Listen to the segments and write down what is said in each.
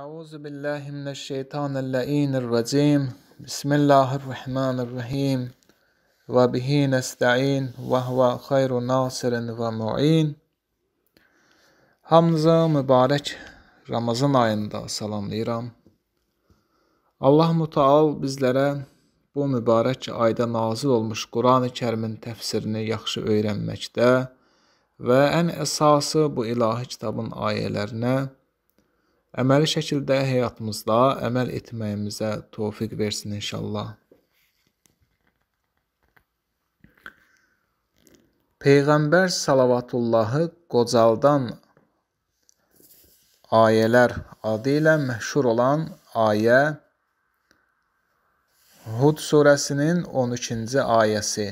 أعوذ بالله من الشيطان اللئين الرجيم بسم الله الرحمن الرحيم وبه نستعين وهو خير ناصر ومعين Hamza mübarək Ramazan ayında salamlayıram. Allah mütəal bizlərə bu mübarək ayda nazil olmuş Qurani-Kərimin təfsirini yaxşı öyrənməkdə və ən əsası bu ilahi kitabın ayələrinə əməli şəkildə həyatımızda əməl etməyimizə tofiq versin inşallah. Peyğəmbər salavatullahı qocaldan ayələr adı ilə məşhur olan ayə Hud surəsinin 12-ci ayəsi.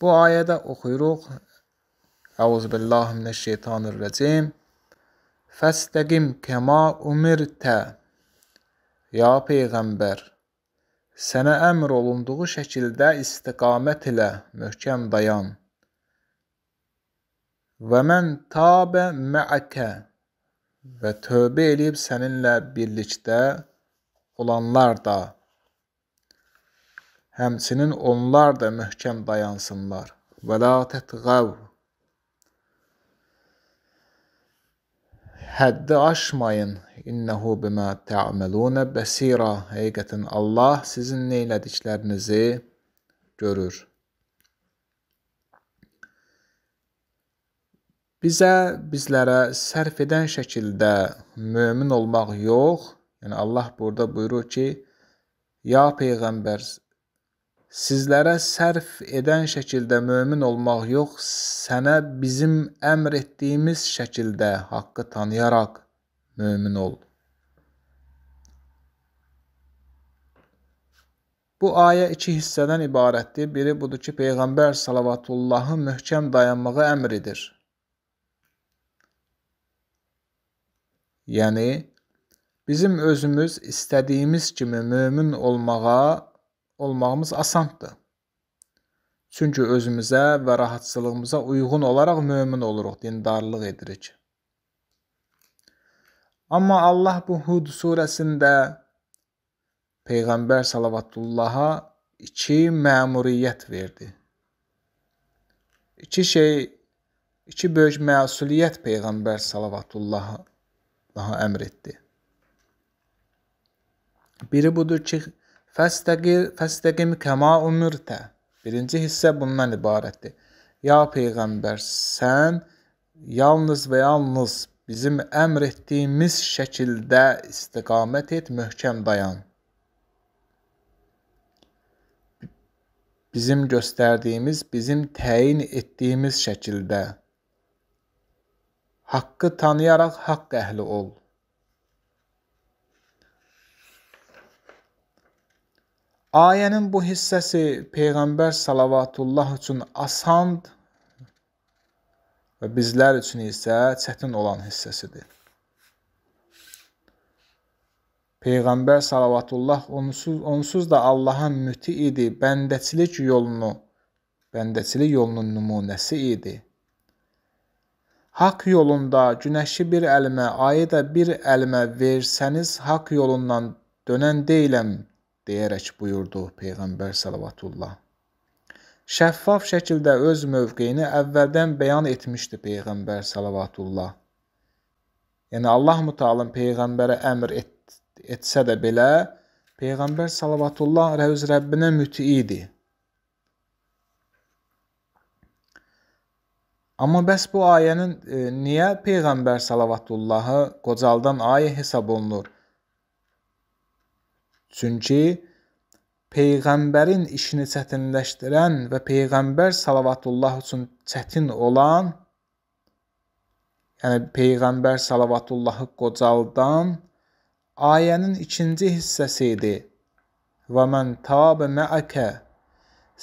Bu ayədə oxuyuruq Əuzübillahi minəşşeytanirracim. Fəstəqim kəma umirtə Ya Peyğəmbər, sənə əmr olunduğu şəkildə istiqamət ilə möhkəm dayan. Və mən tabə məəkə və tövbə eləyib səninlə birlikdə olanlar da, həmçinin onlar da möhkəm dayansınlar. Və la tətğəv həddi aşmayın. İnnehu bimə tə'melunə bəsira. Həqiqətən Allah sizin nə elədiklərinizi görür. Bizə, bizlərə sərf edən şəkildə mömin olmaq yox. Yəni Allah burada buyurur ki: "Ya peyğəmbər, sizlərə sərf edən şəkildə mömin olmaq yox, sənə bizim əmr etdiyimiz şəkildə haqqı tanıyaraq mömin ol. Bu ayə iki hissədən ibarətdir. Biri budur ki, Peyğəmbər salavatullahı möhkəm dayanmağa əmr edir. Yəni, bizim özümüz istədiyimiz kimi mömin olmağa olmağımız asandır. Çünki özümüzə və rahatçılığımıza uyğun olaraq mömin oluruq, dindarlıq edirik. Amma Allah bu Hud surəsində Peyğəmbər salavatullaha iki məmuriyyət verdi. İki şey, iki böyük məsuliyyət Peyğəmbər salavatullaha daha əmr etdi. Biri budur ki, Fəstəqil, fəstəqim kəma umirtə. Birinci hissə bundan ibarətdir. Ya Peyğəmbər, sən yalnız və yalnız bizim əmr etdiyimiz şəkildə istiqamət et, möhkəm dayan. Bizim göstərdiyimiz, bizim təyin etdiyimiz şəkildə. Haqqı tanıyaraq haqq əhli ol. Ayənin bu hissəsi Peyğəmbər salavatullah üçün asandır və bizlər üçün isə çətin olan hissəsidir. Peyğəmbər salavatullah onsuz, onsuz da Allahın müti idi, bəndəçilik yolunu, bəndəçilik yolunun nümunəsi idi. Haq yolunda günəşi bir əlimə, ayı da bir əlimə versəniz, haq yolundan dönən deyiləm deyərək buyurdu Peyğəmbər sallallahu Şəffaf şəkildə öz mövqeyini əvvəldən bəyan etmişdi Peyğəmbər sallallahu. Yəni Allah Mütaalın peyğəmbərə əmr et, etsə də belə peyğəmbər sallallahu rəuz Rəbbinə müti idi. Amma bəs bu ayənin e, niyə peyğəmbər sallallahu qocaldan ayə hesab olunur? Çünki peyğəmbərin işini çətinləşdirən və peyğəmbər salavatullah üçün çətin olan yəni peyğəmbər salavatullahı qocaldan ayənin ikinci hissəsi idi. Və mən tabə məəkə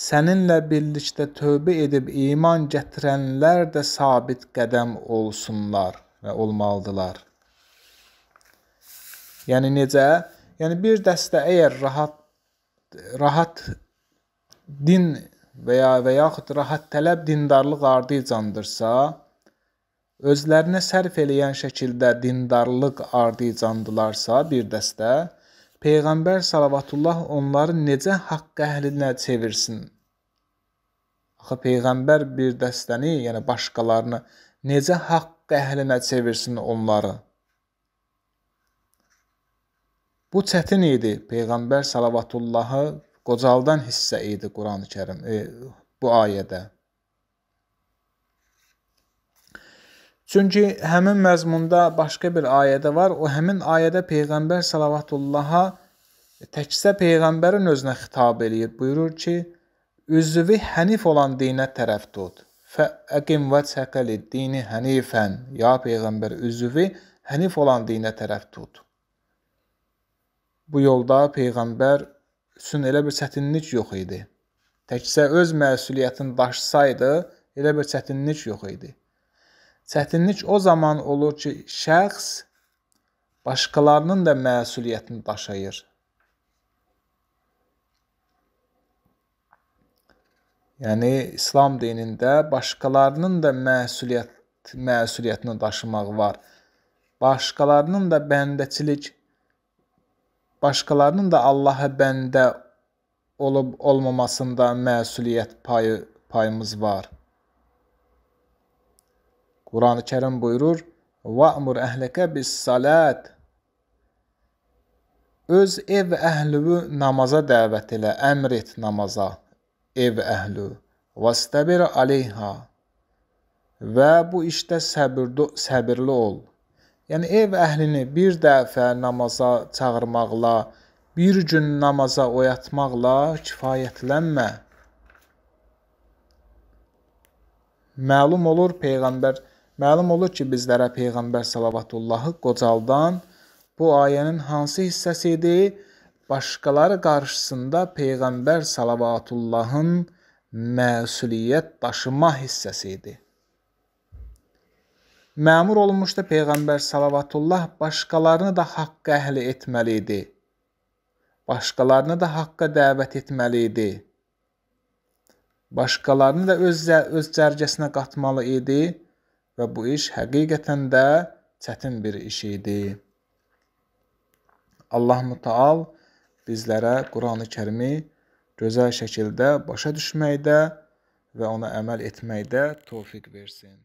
səninlə birlikdə tövbə edib iman gətirənlər də sabit qədəm olsunlar və olmalıdılar. Yəni necə? Yəni bir dəstə əgər rahat rahat din və ya və yaxud rahat tələb dindarlıq ardıcandırsa, özlərinə sərf eləyən şəkildə dindarlıq ardıcandılarsa bir dəstə Peyğəmbər sallallahu onları necə haqq əhlinə çevirsin? Axı peyğəmbər bir dəstəni, yəni başqalarını necə haqq əhlinə çevirsin onları? Bu çətin idi. Peyğəmbər salavatullahı qocaldan hissə idi Qurani-Kərim e, bu ayədə. Çünki həmin məzmunda başqa bir ayədə var. O həmin ayədə Peyğəmbər salavatullaha e, təkcə Peyğəmbərin özünə xitab eləyir. Buyurur ki, üzvi hənif olan dinə tərəf tut. Fəqim vəchəqə lid-dini hənifən. Ya Peyğəmbər, üzvi hənif olan dinə tərəf tut. Bu yolda Peyğəmbər üçün elə bir çətinlik yox idi. Təkcə öz məsuliyyətini daşısaydı, elə bir çətinlik yox idi. Çətinlik o zaman olur ki, şəxs başqalarının da məsuliyyətini daşıyır. Yəni İslam dinində başqalarının da məsuliyyət məsuliyyətini daşımaq var. Başqalarının da bəndəçilik başqalarının da Allah'a bəndə olub olmamasında məsuliyyət payı payımız var. Quran-ı Kerim buyurur: "Va'mur əhləkə bis-salat" Öz ev əhlini namaza dəvət elə, əmr et namaza ev əhlü. "Vastabir aleyha" Və bu işdə səbirli səbirli ol. Yəni ev əhlini bir dəfə namaza çağırmaqla, bir gün namaza oyatmaqla kifayətlənmə. Məlum olur peyğəmbər, məlum olur ki, bizlərə peyğəmbər sallallahu qocaldan bu ayənin hansı hissəsi idi? Başqaları qarşısında peyğəmbər sallallahu məsuliyyət daşıma hissəsi idi. Məmur olunmuşdu Peyğəmbər salavatullah başqalarını da haqqa əhli etməli idi. Başqalarını da haqqa dəvət etməli idi. Başqalarını da öz öz cərgəsinə qatmalı idi və bu iş həqiqətən də çətin bir iş idi. Allah Mütəal bizlərə Qurani-Kərimi gözəl şəkildə başa düşməkdə və ona əməl etməkdə tövfiq versin.